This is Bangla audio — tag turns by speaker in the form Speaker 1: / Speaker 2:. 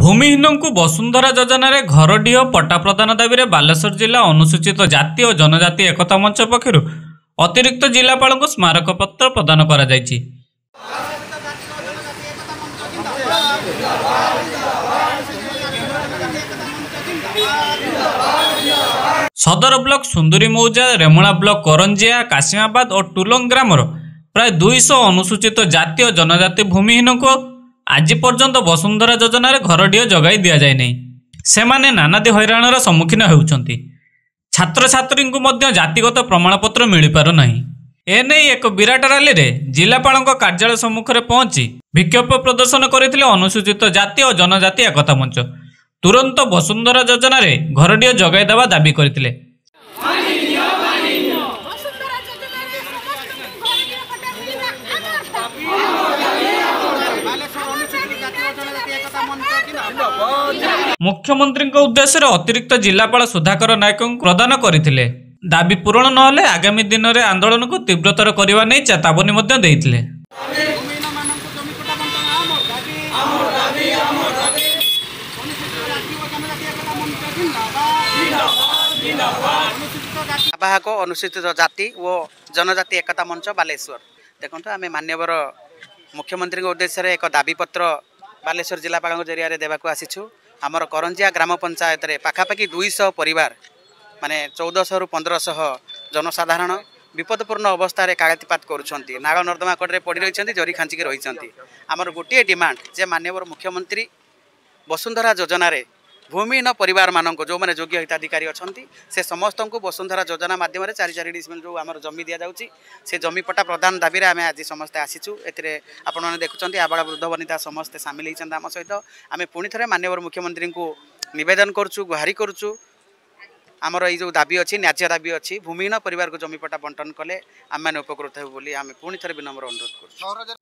Speaker 1: ভূমিহীনঙ্কু বসুন্ধরা যোজনার ও পট্টা প্রদান দাবিরে বালেশ্বর জেলা অনুসূচিত জাতি ও জনজাতি একতা মঞ্চ পক্ষ অতিরিক্ত জেলাপাল স্মারকপত্র প্রদান করা যাই সদর ব্লক সুন্দরী মৌজা রেমুড়া ব্লক করঞ্জিয়া কাশিমাবাদ ও টুলং গ্রামর প্রায় দুইশ অনুসূচিত জাতি ও জনজাতি ভূমিহীনঙ্কু ଆଜି ପର୍ଯ୍ୟନ୍ତ ବସୁନ୍ଧରା ଯୋଜନାରେ ଘରଟିଏ ଯୋଗାଇ ଦିଆଯାଇ ନାହିଁ ସେମାନେ ନାନାଦି ହଇରାଣର ସମ୍ମୁଖୀନ ହେଉଛନ୍ତି ଛାତ୍ରଛାତ୍ରୀଙ୍କୁ ମଧ୍ୟ ଜାତିଗତ ପ୍ରମାଣପତ୍ର ମିଳିପାରୁନାହିଁ ଏନେଇ ଏକ ବିରାଟ ରାଲିରେ ଜିଲ୍ଲାପାଳଙ୍କ କାର୍ଯ୍ୟାଳୟ ସମ୍ମୁଖରେ ପହଞ୍ଚି ବିକ୍ଷୋଭ ପ୍ରଦର୍ଶନ କରିଥିଲେ ଅନୁସୂଚିତ ଜାତି ଓ ଜନଜାତି ଏକତା ମଞ୍ଚ ତୁରନ୍ତ ବସୁନ୍ଧରା ଯୋଜନାରେ ଘରଟିଏ ଯୋଗାଇ ଦେବା ଦାବି କରିଥିଲେ ମୁଖ୍ୟମନ୍ତ୍ରୀଙ୍କ ଉଦ୍ଦେଶ୍ୟରେ ଅତିରିକ୍ତ ଜିଲ୍ଲାପାଳ ସୁଧାକର ନାୟକଙ୍କୁ ପ୍ରଦାନ କରିଥିଲେ ଦାବି ପୂରଣ ନହେଲେ ଆଗାମୀ ଦିନରେ ଆନ୍ଦୋଳନକୁ ତୀବ୍ରତର କରିବା ନେଇ ଚେତାବନୀ ମଧ୍ୟ ଦେଇଥିଲେ
Speaker 2: ଆବାହକ ଅନୁସୂଚିତ ଜାତି ଓ ଜନଜାତି ଏକତା ମଞ୍ଚ ବାଲେଶ୍ୱର ଦେଖନ୍ତୁ ଆମେ ମାନ୍ୟବର ମୁଖ୍ୟମନ୍ତ୍ରୀଙ୍କ ଉଦ୍ଦେଶ୍ୟରେ ଏକ ଦାବିପତ୍ର ବାଲେଶ୍ୱର ଜିଲ୍ଲାପାଳଙ୍କ ଜରିଆରେ ଦେବାକୁ ଆସିଛୁ ଆମର କରଞ୍ଜିଆ ଗ୍ରାମ ପଞ୍ଚାୟତରେ ପାଖାପାଖି ଦୁଇଶହ ପରିବାର ମାନେ ଚଉଦଶହରୁ ପନ୍ଦରଶହ ଜନସାଧାରଣ ବିପଦପୂର୍ଣ୍ଣ ଅବସ୍ଥାରେ କାଳାତିପାତ କରୁଛନ୍ତି ନାଳ ନର୍ଦ୍ଦମା କଡ଼ରେ ପଡ଼ି ରହିଛନ୍ତି ଜରି ଖାଞ୍ଚିକି ରହିଛନ୍ତି ଆମର ଗୋଟିଏ ଡିମାଣ୍ଡ ଯେ ମାନ୍ୟବର ମୁଖ୍ୟମନ୍ତ୍ରୀ ବସୁନ୍ଧରା ଯୋଜନାରେ ভূমিহীন পরিবার মানুষ যে যোগ্য হিতাধিকারী অনেক সে সমস্ত বসুন্ধরা যোজনা মাধ্যমে চারি চারি ডিসমিল যে আমার জমি দিয়া যাচ্ছে সে জমিপটা প্রদান দাবি আমি আজ সমস্ত আসিছু এতে আপনার দেখুম আবাড়া বৃদ্ধ বনিতা সমস্তে সামিল হয়েছেন আম সহ আমি পুঁ থে মানবর মুখ্যমন্ত্রী নিবেদন করছু গুহারি করছু আমার এই যে দাবি অছি ন্যায্য দাবি অছি ভূমিহীন পরিবারকে জমিপটা বন্টন কলে আমি উপকৃত হবু বলে আমি পুঁ থে বিনম্র অনুরোধ করছি